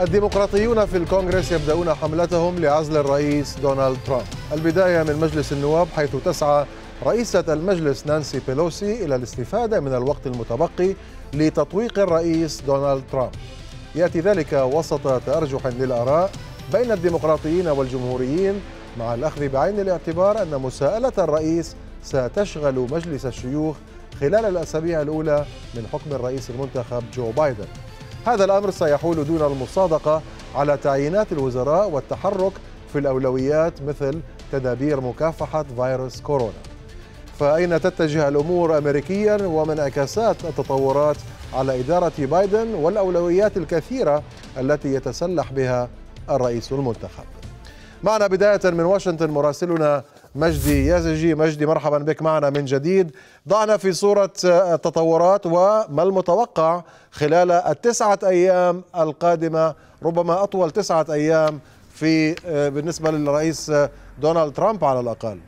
الديمقراطيون في الكونغرس يبدأون حملتهم لعزل الرئيس دونالد ترامب البداية من مجلس النواب حيث تسعى رئيسة المجلس نانسي بيلوسي إلى الاستفادة من الوقت المتبقي لتطويق الرئيس دونالد ترامب يأتي ذلك وسط تأرجح للآراء بين الديمقراطيين والجمهوريين مع الأخذ بعين الاعتبار أن مساءلة الرئيس ستشغل مجلس الشيوخ خلال الأسابيع الأولى من حكم الرئيس المنتخب جو بايدن هذا الأمر سيحول دون المصادقة على تعيينات الوزراء والتحرك في الأولويات مثل تدابير مكافحة فيروس كورونا فأين تتجه الأمور أمريكيا ومنعكسات التطورات على إدارة بايدن والأولويات الكثيرة التي يتسلح بها الرئيس المنتخب معنا بداية من واشنطن مراسلنا مجدي يازجي مجدي مرحبا بك معنا من جديد ضعنا في صورة آه، التطورات وما المتوقع خلال التسعة أيام القادمة ربما أطول تسعة أيام في آه، بالنسبة للرئيس آه، دونالد ترامب على الأقل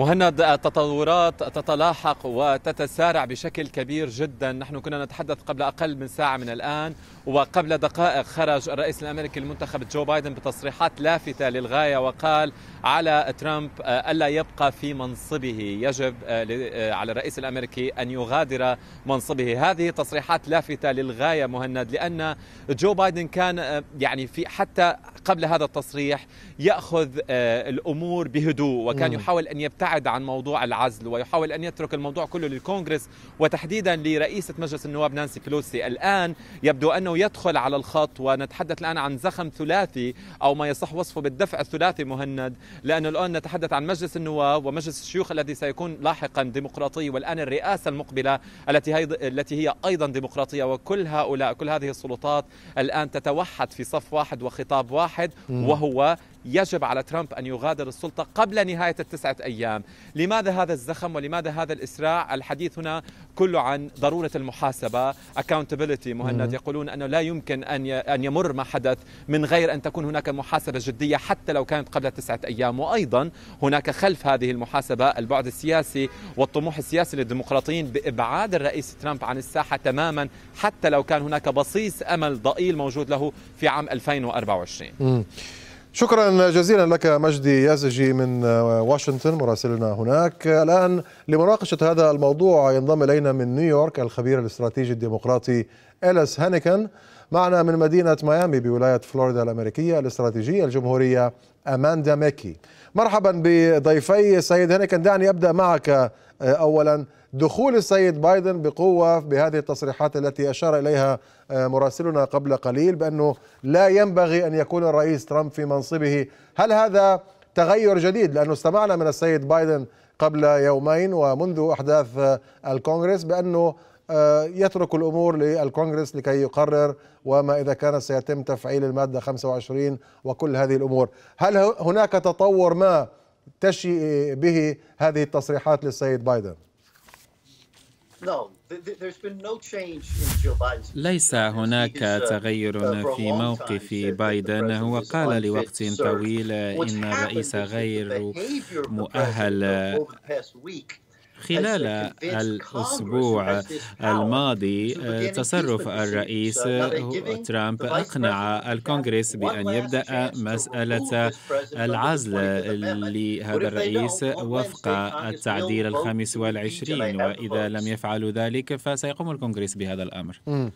مهند التطورات تتلاحق وتتسارع بشكل كبير جدا نحن كنا نتحدث قبل أقل من ساعة من الآن وقبل دقائق خرج الرئيس الأمريكي المنتخب جو بايدن بتصريحات لافتة للغاية وقال على ترامب آه، ألا يبقى في منصبه يجب آه، آه، على الرئيس الأمريكي أن يغادر منصبه هذه تصريحات لافتة للغاية مهند لأن جو بايدن كان يعني في حتى قبل هذا التصريح ياخذ آه، الامور بهدوء وكان يحاول ان يبتعد عن موضوع العزل ويحاول ان يترك الموضوع كله للكونغرس وتحديدا لرئيسه مجلس النواب نانسي بلوسي الان يبدو انه يدخل على الخط ونتحدث الان عن زخم ثلاثي او ما يصح وصفه بالدفع الثلاثي مهند لانه الان نتحدث عن مجلس النواب ومجلس الشيوخ الذي سيكون لاحقا ديمقراطي والان الرئاسه المقبله التي هي التي هي ايضا ديمقراطيه وكل هؤلاء كل هذه السلطات الان تتوحد في صف واحد وخطاب واحد واحد وهو يجب على ترامب أن يغادر السلطة قبل نهاية التسعة أيام لماذا هذا الزخم ولماذا هذا الإسراع الحديث هنا كله عن ضرورة المحاسبة accountability مهند يقولون أنه لا يمكن أن أن يمر ما حدث من غير أن تكون هناك محاسبة جدية حتى لو كانت قبل تسعة أيام وأيضا هناك خلف هذه المحاسبة البعد السياسي والطموح السياسي للديمقراطيين بإبعاد الرئيس ترامب عن الساحة تماما حتى لو كان هناك بصيص أمل ضئيل موجود له في عام 2024 شكرا جزيلا لك مجدي يازجي من واشنطن مراسلنا هناك الآن لمناقشة هذا الموضوع ينضم إلينا من نيويورك الخبير الاستراتيجي الديمقراطي أليس هانيكن معنا من مدينة ميامي بولاية فلوريدا الأمريكية الاستراتيجية الجمهورية أماندا ميكي مرحبا بضيفي السيد هنكن دعني أبدأ معك آه، أولا دخول السيد بايدن بقوة بهذه التصريحات التي أشار إليها آه، مراسلنا قبل قليل بأنه لا ينبغي أن يكون الرئيس ترامب في منصبه هل هذا تغير جديد لأنه استمعنا من السيد بايدن قبل يومين ومنذ أحداث آه، الكونغرس بأنه آه، يترك الامور للكونغرس لكي يقرر وما اذا كان سيتم تفعيل الماده 25 وكل هذه الامور، هل هناك تطور ما تشي به هذه التصريحات للسيد بايدن؟ ليس هناك uh, تغير uh, في موقف بايدن هو قال لوقت طويل ان الرئيس غير مؤهل خلال الأسبوع الماضي آه، تصرف الرئيس آه، ترامب أقنع الكونغرس بأن يبدأ مسألة العزل لهذا الرئيس وفق التعديل الخامس والعشرين وإذا لم يفعلوا ذلك فسيقوم الكونغرس بهذا الأمر آه،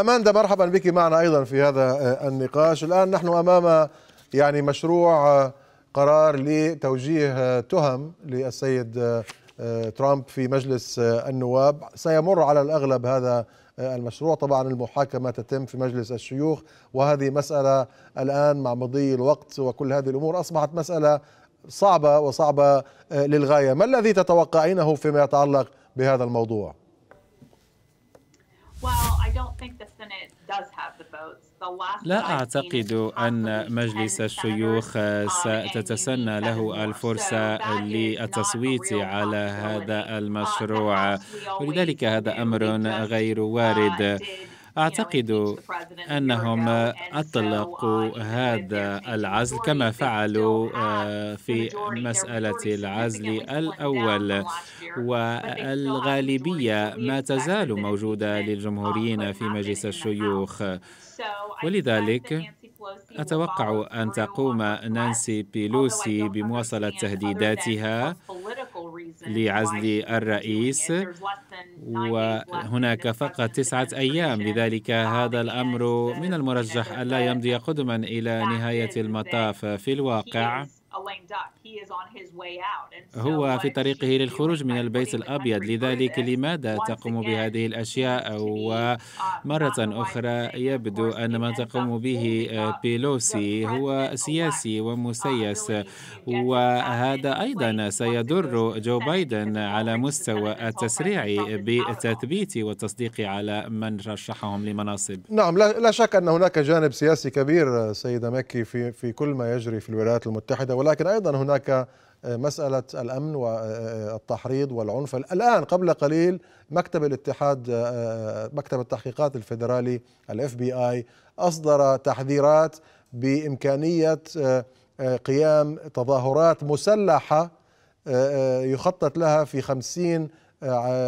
أماندا مرحبا بك معنا أيضا في هذا النقاش الآن نحن أمام يعني مشروع قرار لتوجيه تهم للسيد آه، ترامب في مجلس آه، النواب سيمر على الأغلب هذا آه، المشروع طبعا المحاكمة تتم في مجلس الشيوخ وهذه مسألة الآن مع مضي الوقت وكل هذه الأمور أصبحت مسألة صعبة وصعبة للغاية ما الذي تتوقعينه فيما يتعلق بهذا الموضوع؟ Well, I don't think that لا أعتقد أن مجلس الشيوخ ستتسنى له الفرصة للتصويت على هذا المشروع ولذلك هذا أمر غير وارد أعتقد أنهم أطلقوا هذا العزل كما فعلوا آه، في مسألة العزل الأول والغالبية ما تزال موجودة للجمهوريين في مجلس الشيوخ ولذلك أتوقع أن تقوم نانسي بيلوسي بمواصلة تهديداتها لعزل الرئيس وهناك فقط تسعة أيام لذلك هذا الأمر من المرجح ألا يمضي قدما إلى نهاية المطاف في الواقع هو في طريقه للخروج من البيت الأبيض لذلك لماذا تقوم بهذه الأشياء ومرة uh, أخرى يبدو أن ما تقوم به بيلوسي uh, uh, هو سياسي ومسيس وهذا أيضا سيضر جو بايدن على مستوى التسريع بالتثبيت والتصديق على من رشحهم لمناصب نعم لا شك أن هناك جانب سياسي كبير سيدة مكي في في كل ما يجري في الولايات المتحدة ولكن أيضا هناك هناك آه، مسألة الأمن والتحريض آه، آه، والعنف الآن قبل قليل مكتب الاتحاد مكتب التحقيقات الفيدرالي الاف بي اي أصدر تحذيرات بإمكانية قيام تظاهرات مسلحة يخطط لها في خمسين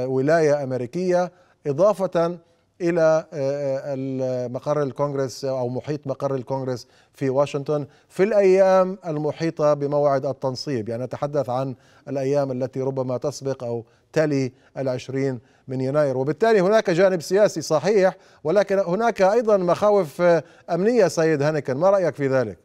ولاية أمريكية إضافة الى آه، آه، مقر الكونغرس او محيط مقر الكونغرس في واشنطن في الايام المحيطه بموعد التنصيب يعني نتحدث عن الايام التي ربما تسبق او تلي العشرين من يناير وبالتالي هناك جانب سياسي صحيح ولكن هناك ايضا مخاوف امنيه سيد هانكن ما رايك في ذلك؟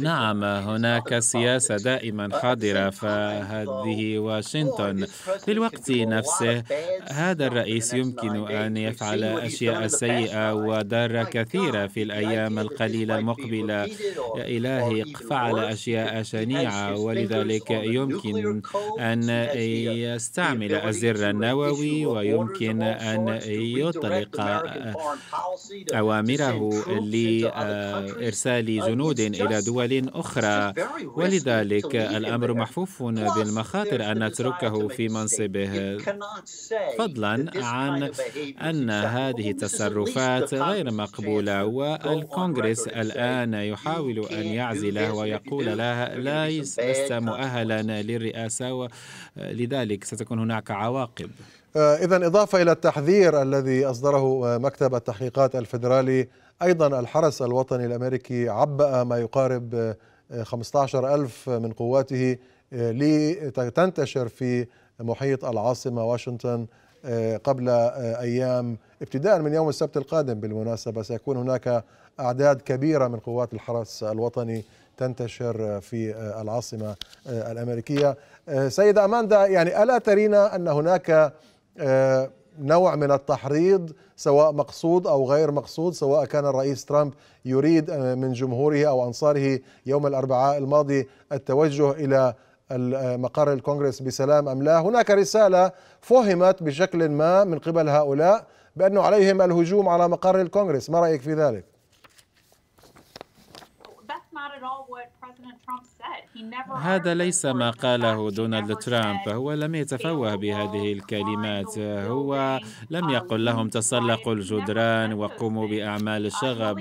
نعم هناك سياسة دائما حاضرة فهذه واشنطن في الوقت نفسه هذا الرئيس يمكن أن يفعل أشياء سيئة وضارة كثيرة في الأيام القليلة المقبلة يا إلهي فعل أشياء شنيعة ولذلك يمكن أن يستعمل الزر النووي ويمكن أن يطلق أوامره لأ إرسال جنود إلى دول أخرى ولذلك الأمر محفوف بالمخاطر أن نتركه في منصبه فضلا عن أن هذه التصرفات غير مقبولة والكونغرس الآن يحاول أن يعزله ويقول لها لا لست مؤهلا للرئاسة ولذلك ستكون هناك عواقب آه، إذا إضافة إلى التحذير الذي أصدره آه، مكتب التحقيقات الفيدرالي أيضا الحرس الوطني الأمريكي عبأ ما يقارب 15 ألف من قواته آه، لتنتشر في محيط العاصمة واشنطن آه، قبل آه، أيام ابتداء من يوم السبت القادم بالمناسبة سيكون هناك أعداد كبيرة من قوات الحرس الوطني تنتشر في العاصمة الأمريكية سيدة أماندا يعني ألا ترينا أن هناك نوع من التحريض سواء مقصود او غير مقصود سواء كان الرئيس ترامب يريد آه، من جمهوره او انصاره يوم الاربعاء الماضي التوجه الى آه، مقر الكونغرس بسلام ام لا هناك رساله فهمت بشكل ما من قبل هؤلاء بانه عليهم الهجوم على مقر الكونغرس ما رايك في ذلك هذا ليس ما قاله دونالد ترامب هو لم يتفوه بهذه الكلمات هو لم يقل لهم تسلقوا الجدران وقوموا بأعمال الشغب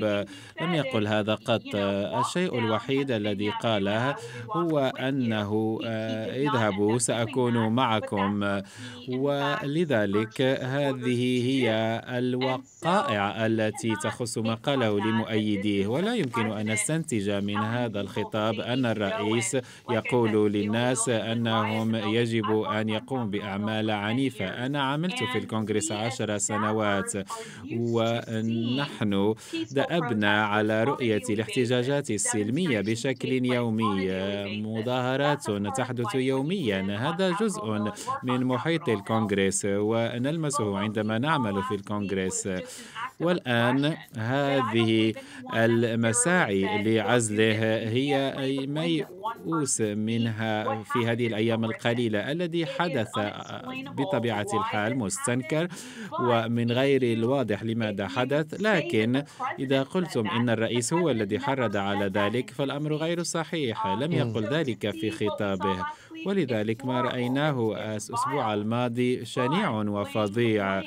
لم يقل هذا قط الشيء الوحيد الذي قاله هو أنه آه، اذهبوا سأكون معكم ولذلك هذه هي الوقائع التي تخص ما قاله لمؤيديه ولا يمكن أن نستنتج من هذا الخطاب أن الرئيس الرئيس يقول للناس أنهم يجب أن يقوم بأعمال عنيفة أنا عملت في الكونغرس عشر سنوات ونحن دأبنا على رؤية الاحتجاجات السلمية بشكل يومي مظاهرات تحدث يوميا هذا جزء من محيط الكونغرس ونلمسه عندما نعمل في الكونغرس والآن هذه المساعي لعزله هي ما رؤوس منها في هذه الأيام القليلة الذي حدث بطبيعة الحال مستنكر ومن غير الواضح لماذا حدث لكن إذا قلتم إن الرئيس هو الذي حرض على ذلك فالأمر غير صحيح لم يقل ذلك في خطابه ولذلك ما رأيناه الأسبوع الماضي شنيع وفظيع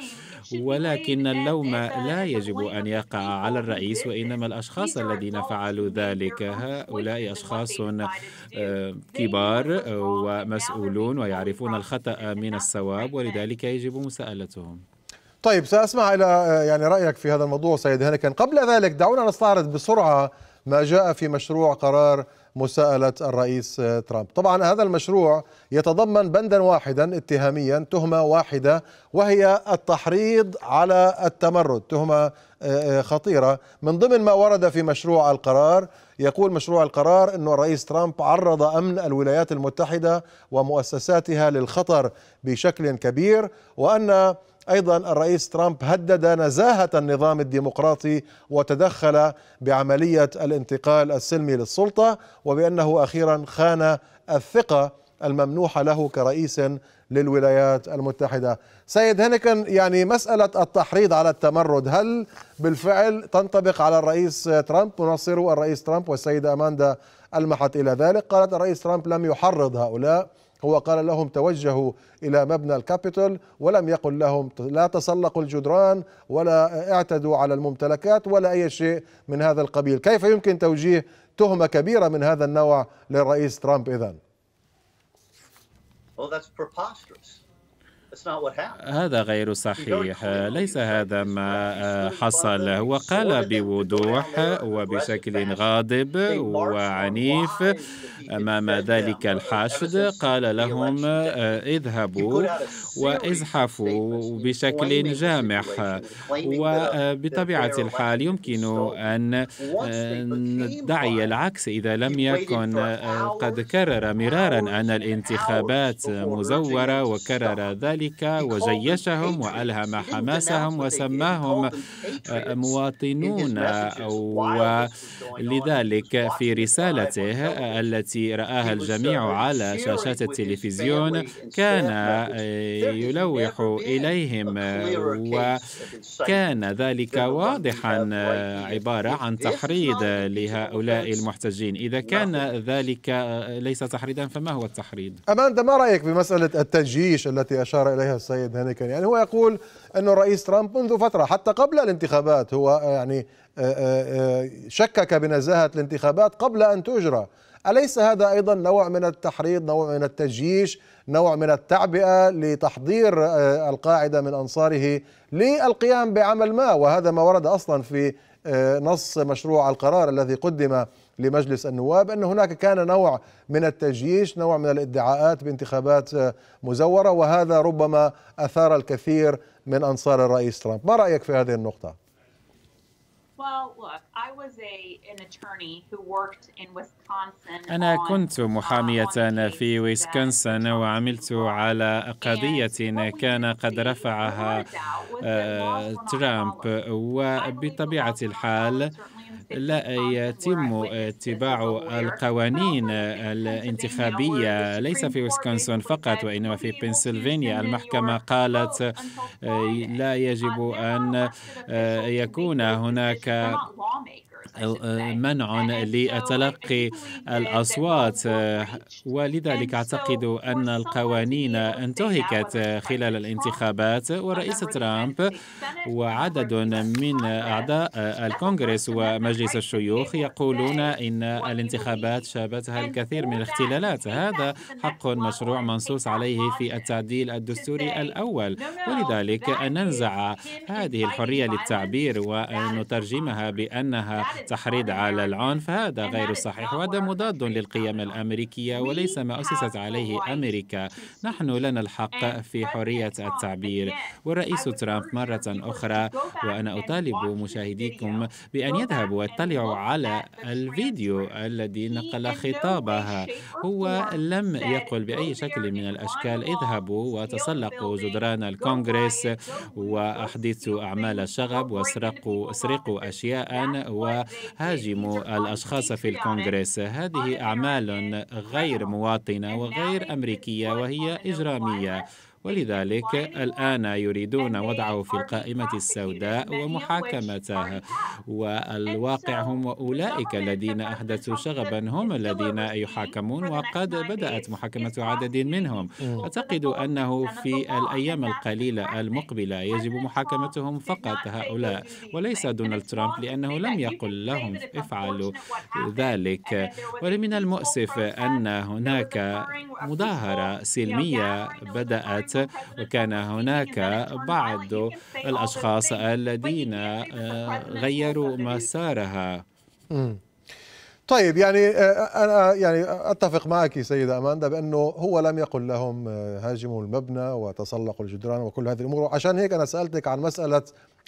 ولكن اللوم لا يجب أن يقع على الرئيس وإنما الأشخاص الذين فعلوا ذلك هؤلاء أشخاص آه، كبار ومسؤولون ويعرفون الخطأ من الصواب ولذلك يجب مساءلتهم طيب سأسمع إلى آه، يعني رأيك في هذا الموضوع سيد هنكن قبل ذلك دعونا نستعرض بسرعة ما جاء في مشروع قرار مساءله الرئيس ترامب. طبعا هذا المشروع يتضمن بندا واحدا اتهاميا تهمه واحده وهي التحريض على التمرد، تهمه آه، آه، خطيره من ضمن ما ورد في مشروع القرار يقول مشروع القرار أن الرئيس ترامب عرض أمن الولايات المتحدة ومؤسساتها للخطر بشكل كبير وأن أيضا الرئيس ترامب هدد نزاهة النظام الديمقراطي وتدخل بعملية الانتقال السلمي للسلطة وبأنه أخيرا خان الثقة الممنوحة له كرئيس للولايات المتحدة سيد هنكن يعني مسألة التحريض على التمرد هل بالفعل تنطبق على الرئيس ترامب مناصره الرئيس ترامب والسيدة أماندا ألمحت إلى ذلك قالت الرئيس ترامب لم يحرض هؤلاء هو قال لهم توجهوا إلى مبنى الكابيتول ولم يقل لهم لا تسلقوا الجدران ولا اعتدوا على الممتلكات ولا أي شيء من هذا القبيل كيف يمكن توجيه تهمة كبيرة من هذا النوع للرئيس ترامب إذن؟ Well, that's preposterous. هذا غير صحيح ليس هذا ما حصل هو قال بوضوح وبشكل غاضب وعنيف امام ذلك الحشد قال لهم آه، اذهبوا وازحفوا بشكل جامح وبطبيعة آه، الحال يمكن أن ندعي آه، العكس إذا لم يكن آه، قد كرر مرارا أن الانتخابات مزورة وكرر ذلك وجيشهم وألهم حماسهم وسماهم مواطنون ولذلك في رسالته التي رآها الجميع على شاشات التلفزيون كان يلوح إليهم وكان ذلك واضحا آه، عبارة عن تحريض لهؤلاء المحتجين إذا كان ذلك آه، ليس تحريضا فما هو التحريض؟ أماندا ما رأيك بمسألة التجيش التي أشار إليها السيد هانيكن يعني هو يقول أن الرئيس ترامب منذ فترة حتى قبل الانتخابات هو آه، يعني شكك بنزاهة الانتخابات قبل أن تجرى أليس هذا أيضا نوع من التحريض نوع من التجييش نوع من التعبئة لتحضير آه، القاعدة من أنصاره للقيام بعمل ما وهذا ما ورد أصلا في آه، نص مشروع القرار الذي قدم لمجلس النواب أن هناك كان نوع من التجييش نوع من الادعاءات بانتخابات آه، مزورة وهذا ربما أثار الكثير من أنصار الرئيس ترامب ما رأيك في هذه النقطة؟ أنا كنت uh, محامية في ويسكونسن وعملت على قضية كان قد رفعها ترامب uh, وبطبيعة الحال لا يتم اتباع القوانين الانتخابية ليس في ويسكونسون فقط وإنما في بنسلفانيا المحكمة قالت لا يجب أن يكون هناك منع لتلقي الأصوات ولذلك أعتقد أن القوانين انتهكت خلال الانتخابات والرئيس ترامب وعدد من أعضاء الكونغرس ومجلس الشيوخ يقولون إن الانتخابات شابتها الكثير من الاختلالات هذا حق مشروع منصوص عليه في التعديل الدستوري الأول ولذلك أن ننزع هذه الحرية للتعبير ونترجمها بأنها التحريض على العنف هذا غير صحيح وهذا مضاد للقيم الأمريكية وليس ما أسست عليه أمريكا نحن لنا الحق آه، في حرية آه، التعبير والرئيس ترامب مرة أخرى وأنا أطالب مشاهديكم بأن يذهبوا ويطلعوا على الفيديو الذي نقل خطابها هو لم يقل بأي شكل من الأشكال اذهبوا وتسلقوا جدران الكونغرس وأحدثوا أعمال شغب واسرقوا أشياء و هاجموا الأشخاص في الكونغرس هذه أعمال غير مواطنة وغير أمريكية وهي إجرامية ولذلك الآن يريدون وضعه في القائمة السوداء ومحاكمته والواقع هم أولئك الذين أحدثوا شغبا هم الذين يحاكمون وقد بدأت محاكمة عدد منهم أعتقد أنه في الأيام القليلة المقبلة يجب محاكمتهم فقط هؤلاء وليس دونالد ترامب لأنه لم يقل لهم افعلوا ذلك ولمن المؤسف أن هناك مظاهرة سلمية بدأت وكان هناك بعض الأشخاص الذين آه، غيروا مسارها طيب يعني آه، انا يعني اتفق معك سيده اماندا بانه هو لم يقل لهم آه، هاجموا المبنى وتسلقوا الجدران وكل هذه الامور عشان هيك انا سالتك عن مساله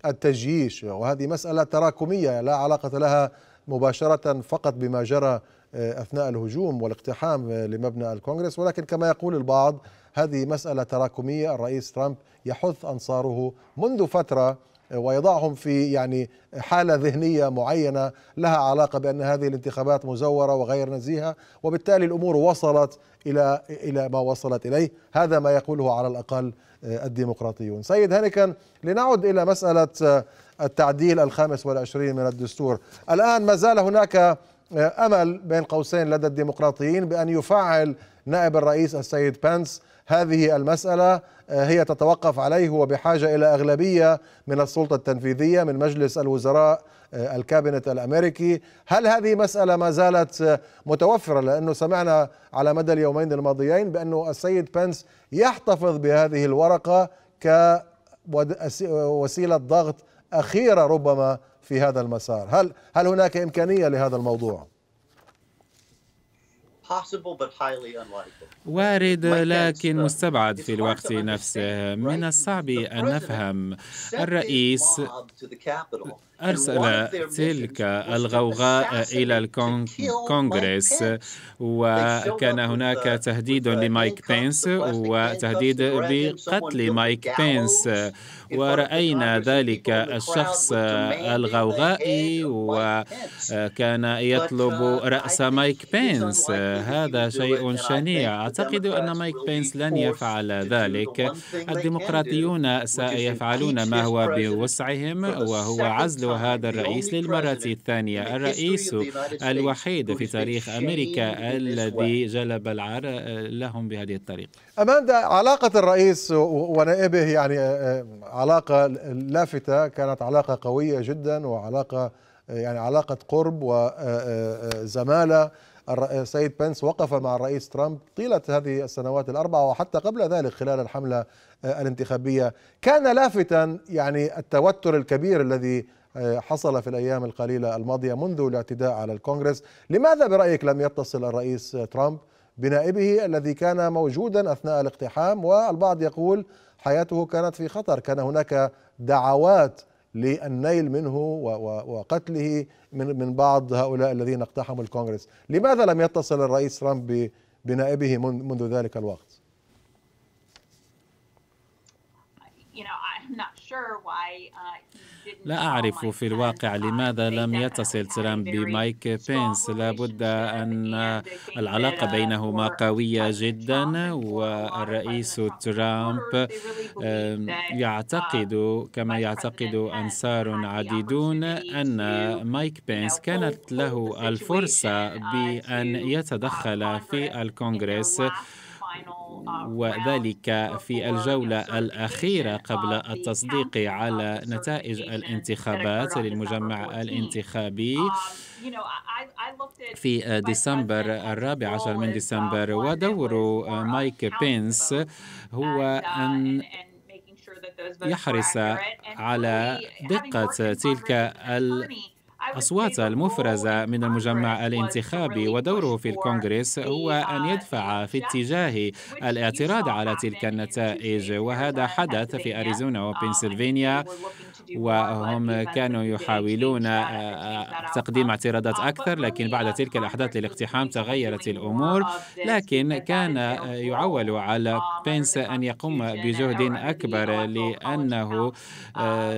التجييش وهذه مساله تراكميه لا علاقه لها مباشره فقط بما جرى آه، أثناء الهجوم والاقتحام آه، لمبنى الكونغرس ولكن كما يقول البعض هذه مسألة تراكمية الرئيس ترامب يحث أنصاره منذ فترة آه، ويضعهم في يعني حالة ذهنية معينة لها علاقة بأن هذه الانتخابات مزورة وغير نزيهة وبالتالي الأمور وصلت إلى إلى ما وصلت إليه هذا ما يقوله على الأقل الديمقراطيون سيد هانيكن لنعد إلى مسألة التعديل الخامس والعشرين من الدستور الآن ما زال هناك آه، امل بين قوسين لدى الديمقراطيين بان يفعل نائب الرئيس السيد بنس هذه المساله آه، هي تتوقف عليه وبحاجه الى اغلبيه من السلطه التنفيذيه من مجلس الوزراء آه، الكابينت الامريكي، هل هذه مساله ما زالت متوفره؟ لانه سمعنا على مدى اليومين الماضيين بانه السيد بنس يحتفظ بهذه الورقه كوسيله ضغط اخيره ربما في هذا المسار هل هل هناك إمكانية لهذا الموضوع؟ وارد لكن uh, مستبعد في الوقت نفسه من الصعب أن نفهم الرئيس أرسل تلك الغوغاء إلى الكونغرس وكان هناك تهديد لمايك بينس وتهديد بقتل مايك بينس ورأينا ذلك الشخص الغوغائي وكان يطلب uh, رأس مايك بينس هذا شيء شنيع أعتقد أن مايك بينس لن يفعل ذلك الديمقراطيون سيفعلون ما هو بوسعهم وهو عزل هذا الرئيس للمرة الثانية الرئيس الوحيد في تاريخ أمريكا الذي جلب العار لهم بهذه الطريقة أماندا علاقة الرئيس ونائبه يعني آه، آه، علاقة لافتة كانت علاقة قوية جدا وعلاقة يعني علاقة قرب وزمالة آه، السيد بنس وقف مع الرئيس ترامب طيلة هذه السنوات الأربعة وحتى قبل ذلك خلال الحملة الانتخابية كان لافتا يعني التوتر الكبير الذي حصل في الأيام القليلة الماضية منذ الاعتداء على الكونغرس لماذا برأيك لم يتصل الرئيس ترامب بنائبه الذي كان موجودا أثناء الاقتحام والبعض يقول حياته كانت في خطر كان هناك دعوات للنيل منه وقتله من من بعض هؤلاء الذين اقتحموا الكونغرس، لماذا لم يتصل الرئيس ترامب بنائبه منذ ذلك الوقت؟ you know, I'm not sure why uh, لا أعرف في الواقع لماذا لم يتصل ترامب بمايك بينس لابد أن العلاقة بينهما قوية جدا والرئيس ترامب يعتقد كما يعتقد أنصار عديدون أن مايك بينس كانت له الفرصة بأن يتدخل في الكونغرس Uh, وذلك في الجولة الأخيرة قبل التصديق على نتائج الانتخابات للمجمع الانتخابي um, في ديسمبر الرابع عشر من uh, ديسمبر ودور مايك بينس هو أن يحرص على دقة تلك أصوات المفرزة من المجمع الانتخابي ودوره في الكونغرس هو أن يدفع في اتجاه الاعتراض على تلك النتائج وهذا حدث في أريزونا وبنسلفانيا وهم كانوا يحاولون تقديم اعتراضات أكثر لكن بعد تلك الأحداث للاقتحام تغيرت الأمور لكن كان يعول على بينس أن يقوم بجهد أكبر لأنه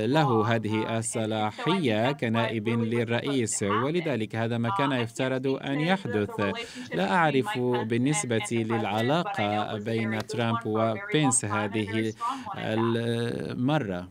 له هذه الصلاحية كنائب للرئيس ولذلك هذا ما كان يفترض أن يحدث لا أعرف بالنسبة للعلاقة بين ترامب وبينس هذه المرة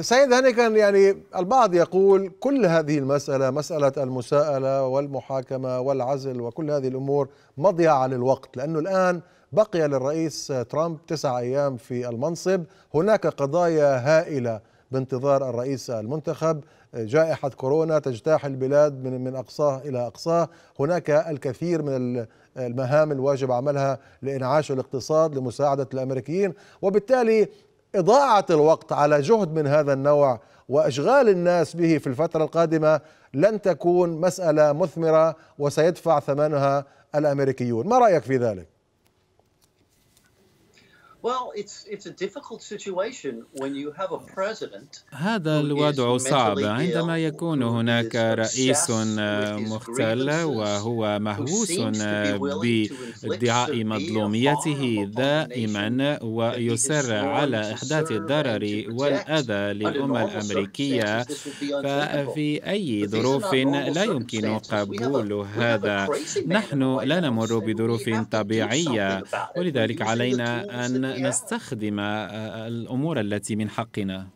سيد هانيكا يعني البعض يقول كل هذه المسألة مسألة المساءلة والمحاكمة والعزل وكل هذه الأمور مضيعة للوقت لأنه الآن بقي للرئيس ترامب تسع أيام في المنصب هناك قضايا هائلة بانتظار الرئيس المنتخب جائحة كورونا تجتاح البلاد من من أقصاه إلى أقصاه هناك الكثير من المهام الواجب عملها لإنعاش الاقتصاد لمساعدة الأمريكيين وبالتالي إضاعة الوقت على جهد من هذا النوع واشغال الناس به في الفتره القادمه لن تكون مساله مثمره وسيدفع ثمنها الامريكيون، ما رايك في ذلك؟ Well, it's, a difficult situation when you have a president هذا الوضع صعب عندما يكون هناك رئيس آه، مختل وهو مهووس آه، بادعاء مظلوميته دائما ويصر على إحداث الضرر والأذى للأمة الأمريكية ففي أي ظروف لا يمكن قبول هذا نحن لا نمر بظروف طبيعية ولذلك علينا أن نستخدم آه، آه، الامور التي من حقنا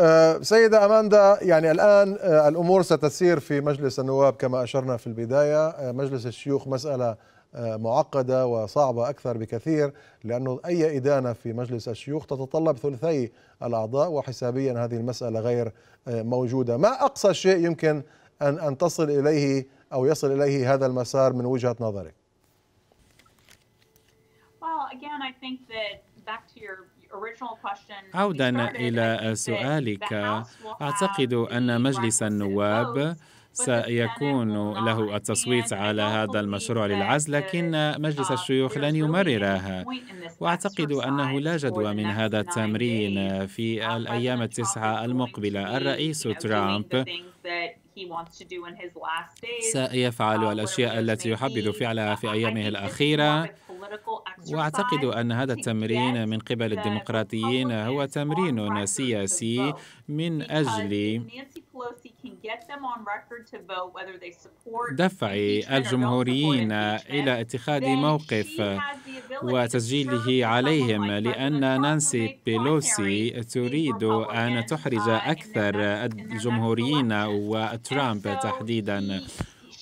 آه، سيدة أماندا يعني الآن الأمور ستسير في مجلس النواب كما أشرنا في البداية مجلس الشيوخ مسألة معقدة وصعبة أكثر بكثير لأنه أي إدانة في مجلس الشيوخ تتطلب ثلثي الأعضاء وحسابيا هذه المسألة غير موجودة ما أقصى شيء يمكن أن أن تصل إليه أو يصل إليه هذا المسار من وجهة نظرك عودا إلى سؤالك أعتقد أن مجلس النواب سيكون له التصويت على هذا المشروع للعزل لكن uh, مجلس uh, الشيوخ لن يمررها واعتقد انه لا جدوى من هذا التمرين في uh, الايام التسعه المقبله الرئيس ترامب سيفعل الاشياء التي يحبذ فعلها في ايامه الاخيره واعتقد طيب، ان هذا التمرين من قبل الديمقراطيين هو تمرين سياسي من اجل دفع الجمهوريين الى اتخاذ موقف وتسجيله عليهم لان نانسي بيلوسي تريد ان تحرج uh, اكثر الجمهوريين وترامب تحديدا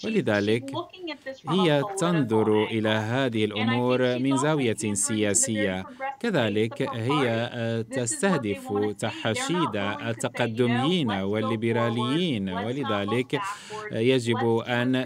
ولذلك هي تنظر إلى هذه الأمور من زاوية سياسية كذلك هي آه، تستهدف تحشيد التقدميين والليبراليين ولذلك يجب أن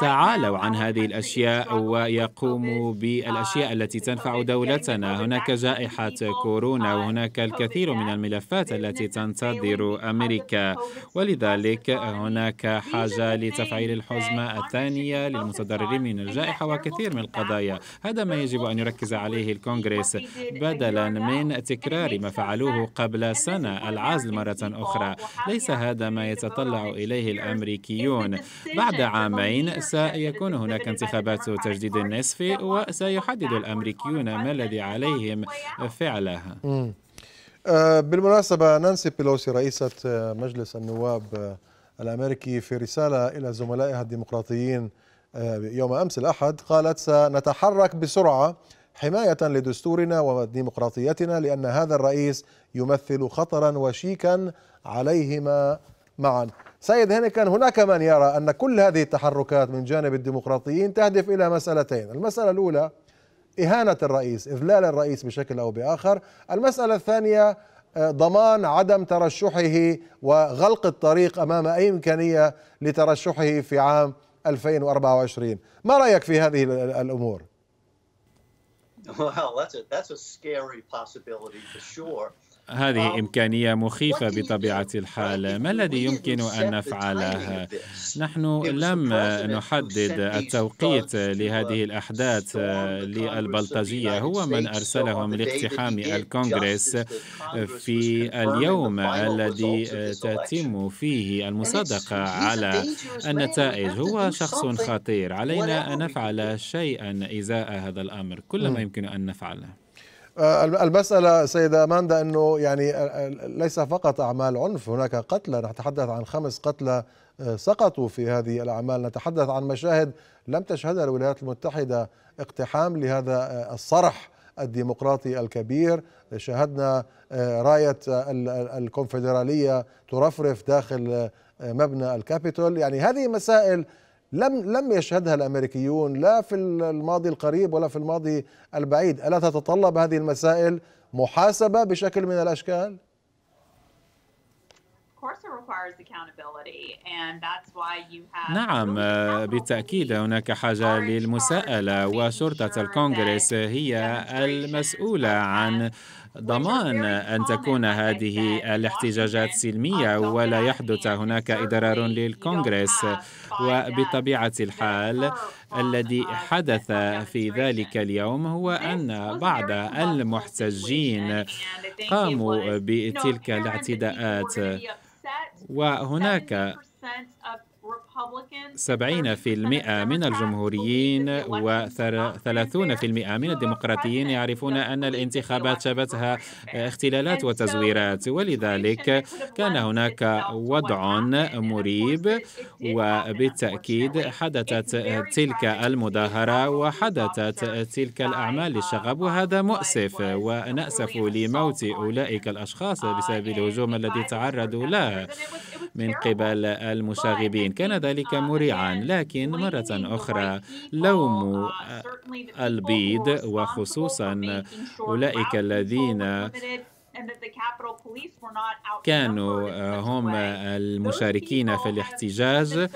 تعالوا عن هذه الأشياء ويقوموا بالأشياء uh, التي تنفع دولتنا هناك جائحة كورونا وهناك الكثير من الملفات التي تنتظر أمريكا ولذلك هناك حاجة لتفعيل الحزمة الثانية للمتضررين من الجائحة وكثير من القضايا هذا ما يجب أن يركز عليه الكونغرس بدلا من تكرار ما فعلوه قبل سنة العزل مرة أخرى ليس هذا ما يتطلع إليه الأمريكيون بعد عامين سيكون هناك انتخابات تجديد نصفي وسيحدد الأمريكيون ما الذي عليهم فعله آه، بالمناسبة نانسي بيلوسي رئيسة آه، مجلس النواب آه، الأمريكي في رسالة إلى زملائها الديمقراطيين يوم أمس الأحد قالت سنتحرك بسرعة حماية لدستورنا وديمقراطيتنا لأن هذا الرئيس يمثل خطرا وشيكا عليهما معا سيد هنكن هناك من يرى أن كل هذه التحركات من جانب الديمقراطيين تهدف إلى مسألتين المسألة الأولى إهانة الرئيس إذلال الرئيس بشكل أو بآخر المسألة الثانية آه، ضمان عدم ترشحه وغلق الطريق أمام أي إمكانية لترشحه في عام 2024 ما رأيك في هذه الأمور؟ Well, that's a, that's a scary possibility for sure. هذه آه. إمكانية مخيفة بطبيعة الحال ما الذي يمكن أن نفعله؟ نحن لم نحدد التوقيت لهذه الأحداث للبلطجية هو من أرسلهم لاقتحام الكونغرس في اليوم الذي تتم فيه المصادقة على النتائج هو شخص خطير علينا أن نفعل شيئا إزاء هذا الأمر كل ما يمكن أن نفعله آه، المسألة سيدة ماندا أنه يعني آه، آه، ليس فقط أعمال عنف هناك قتلى نتحدث عن خمس قتلى سقطوا في هذه الأعمال نتحدث عن مشاهد لم تشهدها الولايات المتحدة اقتحام لهذا الصرح الديمقراطي الكبير شاهدنا راية الكونفدرالية ترفرف داخل مبنى الكابيتول يعني هذه مسائل لم لم يشهدها الامريكيون لا في الماضي القريب ولا في الماضي البعيد، الا تتطلب هذه المسائل محاسبه بشكل من الاشكال؟ نعم آه، بالتأكيد هناك حاجة للمساءلة وشرطة الكونغرس هي المسؤولة عن ضمان أن تكون هذه الاحتجاجات سلمية ولا يحدث هناك إضرار للكونغرس وبطبيعة uh, الحال uh, الذي uh, حدث في ذلك اليوم هو أن بعض المحتجين قاموا بتلك الاعتداءات وهناك 70% من الجمهوريين و30% من الديمقراطيين يعرفون أن الانتخابات شابتها اختلالات وتزويرات ولذلك كان هناك وضع مريب وبالتأكيد حدثت تلك المظاهرة وحدثت تلك الأعمال للشغب uh, وهذا مؤسف ونأسف لموت أولئك الأشخاص uh, بسبب الهجوم الذي تعرضوا له من قبل المشاغبين كان ذلك آه، مريعا لكن مرة أخرى لوم uh, البيض وخصوصا أولئك الذين كانوا uh، هم المشاركين في الاحتجاج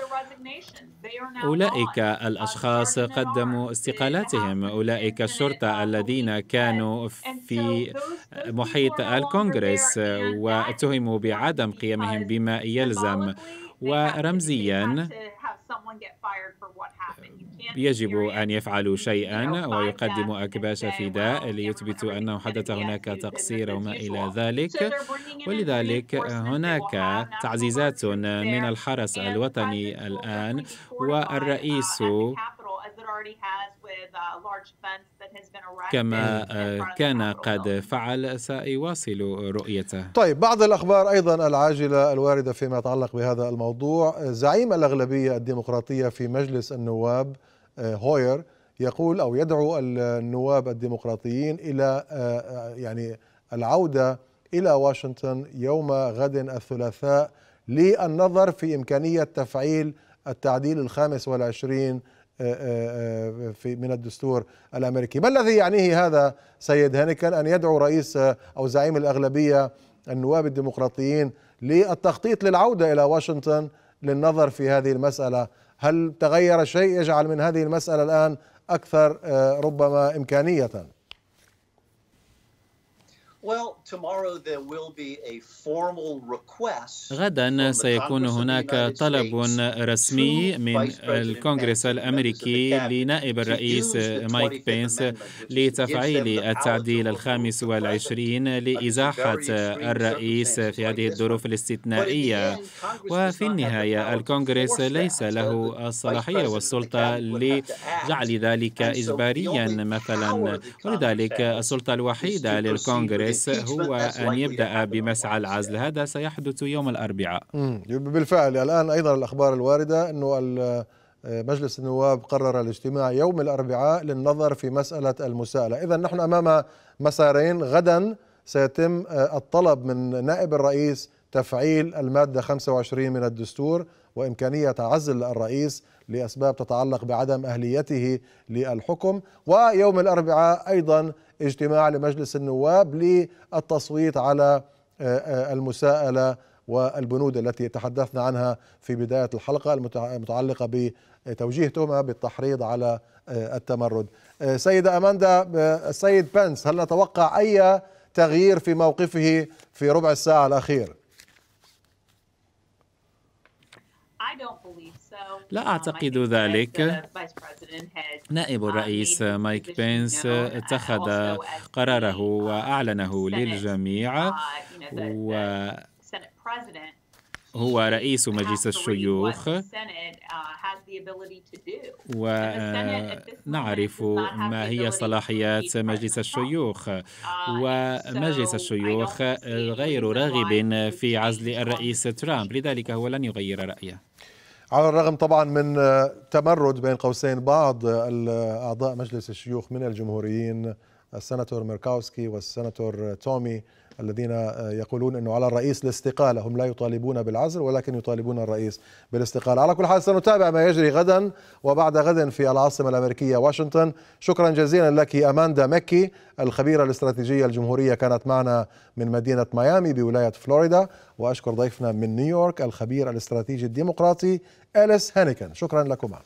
أولئك الأشخاص قدموا استقالاتهم أولئك الشرطة uh, الذين كانوا في محيط الكونغرس واتهموا بعدم قيامهم بما يلزم ورمزيا يجب أن يفعلوا شيئا ويقدموا أكباش فداء ليثبتوا أنه حدث هناك تقصير وما إلى ذلك ولذلك هناك تعزيزات من الحرس الوطني الآن والرئيس Uh, كما آه، كان قد فعل سيواصل رؤيته طيب بعض الأخبار أيضا العاجلة الواردة فيما يتعلق بهذا الموضوع زعيم الأغلبية الديمقراطية في مجلس النواب آه، هوير يقول أو يدعو النواب الديمقراطيين إلى آه، يعني العودة إلى واشنطن يوم غد الثلاثاء للنظر في إمكانية تفعيل التعديل الخامس والعشرين آه، آه، آه، في من الدستور الامريكي، ما الذي يعنيه هذا سيد هانيكن ان يدعو رئيس او زعيم الاغلبيه النواب الديمقراطيين للتخطيط للعوده الى واشنطن للنظر في هذه المساله، هل تغير شيء يجعل من هذه المساله الان اكثر ربما امكانيه؟ Well, غدا سيكون هناك طلب رسمي من الكونغرس الامريكي لنائب الرئيس مايك بينس لتفعيل التعديل الخامس والعشرين لازاحه الرئيس في هذه الظروف الاستثنائيه وفي النهايه الكونغرس ليس له الصلاحيه والسلطه لجعل ذلك اجباريا مثلا ولذلك السلطه الوحيده للكونغرس هو هو أن يبدأ بمسعى العزل هذا سيحدث يوم الأربعاء بالفعل الآن أيضا الأخبار الواردة أنه مجلس النواب قرر الاجتماع يوم الأربعاء للنظر في مسألة المساءلة إذا نحن أمام مسارين غدا سيتم آه، الطلب من نائب الرئيس تفعيل المادة 25 من الدستور وإمكانية عزل الرئيس لأسباب تتعلق بعدم أهليته للحكم ويوم الأربعاء أيضا اجتماع لمجلس النواب للتصويت على آه، آه، المساءله والبنود التي تحدثنا عنها في بدايه الحلقه المتعلقه بتوجيه تهمه بالتحريض على آه، التمرد. سيده اماندا السيد بنس هل نتوقع اي تغيير في موقفه في ربع الساعه الاخير؟ I don't لا uh, أعتقد uh, ذلك نائب uh, الرئيس مايك بينس اتخذ قراره وأعلنه للجميع و هو رئيس مجلس الشيوخ ونعرف ما هي صلاحيات مجلس الشيوخ ومجلس الشيوخ غير راغب في عزل الرئيس ترامب لذلك هو لن يغير رأيه على الرغم طبعا من تمرد بين قوسين بعض اعضاء مجلس الشيوخ من الجمهوريين السناتور ميركاوسكي والسناتور تومي الذين آه، يقولون أنه على الرئيس الاستقالة هم لا يطالبون بالعزل ولكن يطالبون الرئيس بالاستقالة على كل حال سنتابع ما يجري غدا وبعد غد في العاصمة الأمريكية واشنطن شكرا جزيلا لك أماندا مكي الخبيرة الاستراتيجية الجمهورية كانت معنا من مدينة ميامي بولاية فلوريدا وأشكر ضيفنا من نيويورك الخبير الاستراتيجي الديمقراطي أليس هانيكن شكرا لكما